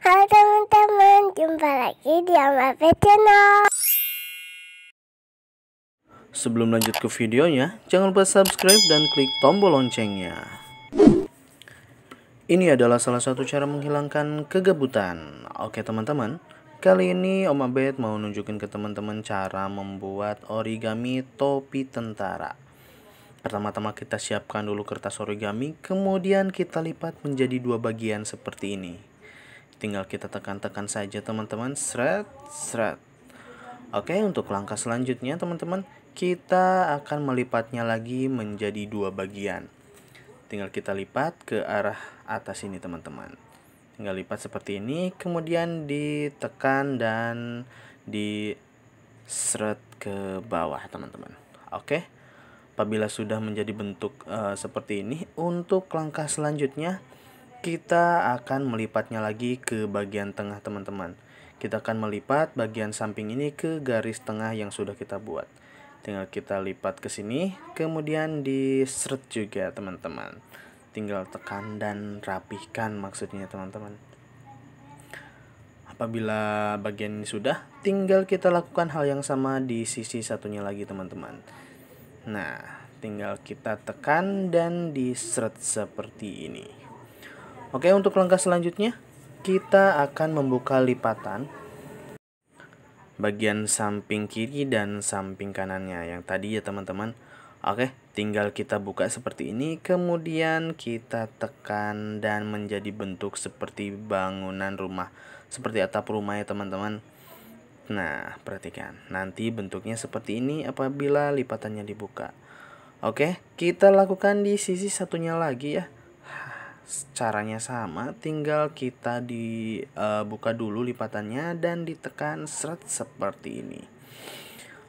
Halo teman-teman, jumpa lagi di Amape Channel. Sebelum lanjut ke videonya, jangan lupa subscribe dan klik tombol loncengnya. Ini adalah salah satu cara menghilangkan kegabutan. Oke teman-teman, kali ini Om Abed mau nunjukin ke teman-teman cara membuat origami topi tentara. Pertama-tama kita siapkan dulu kertas origami, kemudian kita lipat menjadi dua bagian seperti ini tinggal kita tekan-tekan saja teman-teman seret seret oke untuk langkah selanjutnya teman-teman kita akan melipatnya lagi menjadi dua bagian tinggal kita lipat ke arah atas ini teman-teman tinggal lipat seperti ini kemudian ditekan dan di seret ke bawah teman-teman oke apabila sudah menjadi bentuk uh, seperti ini untuk langkah selanjutnya kita akan melipatnya lagi ke bagian tengah teman-teman. Kita akan melipat bagian samping ini ke garis tengah yang sudah kita buat. Tinggal kita lipat ke sini, kemudian di juga teman-teman. Tinggal tekan dan rapihkan maksudnya teman-teman. Apabila bagian ini sudah, tinggal kita lakukan hal yang sama di sisi satunya lagi teman-teman. Nah, tinggal kita tekan dan diseret seperti ini. Oke, untuk langkah selanjutnya kita akan membuka lipatan bagian samping kiri dan samping kanannya yang tadi ya teman-teman. Oke, tinggal kita buka seperti ini, kemudian kita tekan dan menjadi bentuk seperti bangunan rumah, seperti atap rumah ya teman-teman. Nah, perhatikan, nanti bentuknya seperti ini apabila lipatannya dibuka. Oke, kita lakukan di sisi satunya lagi ya caranya sama tinggal kita dibuka eh, uh, dulu lipatannya dan ditekan seret seperti ini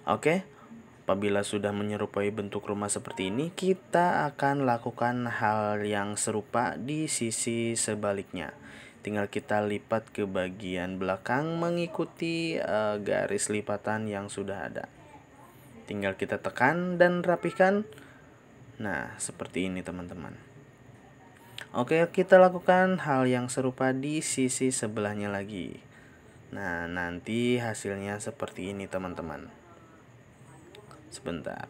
oke apabila sudah menyerupai bentuk rumah seperti ini kita akan lakukan hal yang serupa di sisi sebaliknya tinggal kita lipat ke bagian belakang mengikuti uh, garis lipatan yang sudah ada tinggal kita tekan dan rapihkan nah seperti ini teman-teman Oke, kita lakukan hal yang serupa di sisi sebelahnya lagi. Nah, nanti hasilnya seperti ini, teman-teman. Sebentar.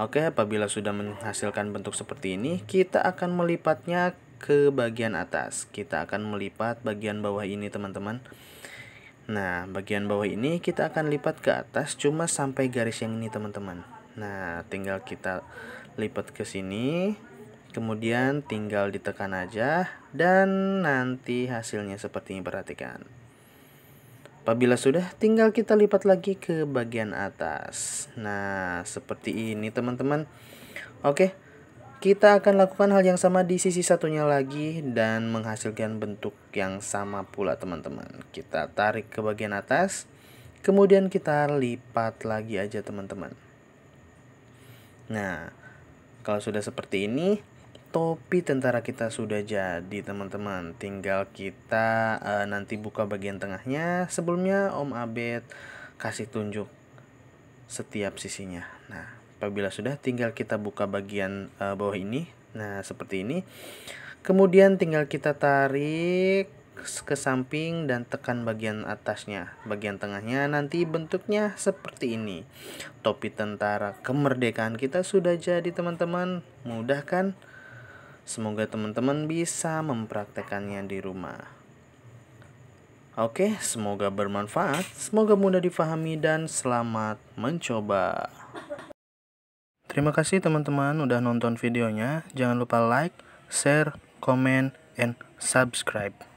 Oke, apabila sudah menghasilkan bentuk seperti ini, kita akan melipatnya ke bagian atas. Kita akan melipat bagian bawah ini, teman-teman. Nah, bagian bawah ini kita akan lipat ke atas cuma sampai garis yang ini, teman-teman. Nah, tinggal kita lipat ke sini kemudian tinggal ditekan aja dan nanti hasilnya seperti ini perhatikan apabila sudah tinggal kita lipat lagi ke bagian atas nah seperti ini teman-teman oke kita akan lakukan hal yang sama di sisi satunya lagi dan menghasilkan bentuk yang sama pula teman-teman kita tarik ke bagian atas kemudian kita lipat lagi aja teman-teman nah kalau sudah seperti ini topi tentara kita sudah jadi teman-teman tinggal kita uh, nanti buka bagian tengahnya sebelumnya Om Abed kasih tunjuk setiap sisinya nah apabila sudah tinggal kita buka bagian uh, bawah ini nah seperti ini kemudian tinggal kita tarik ke samping dan tekan bagian atasnya bagian tengahnya nanti bentuknya seperti ini topi tentara kemerdekaan kita sudah jadi teman-teman mudah kan Semoga teman-teman bisa mempraktekannya di rumah. Oke, semoga bermanfaat, semoga mudah difahami, dan selamat mencoba. Terima kasih teman-teman udah nonton videonya. Jangan lupa like, share, comment, and subscribe.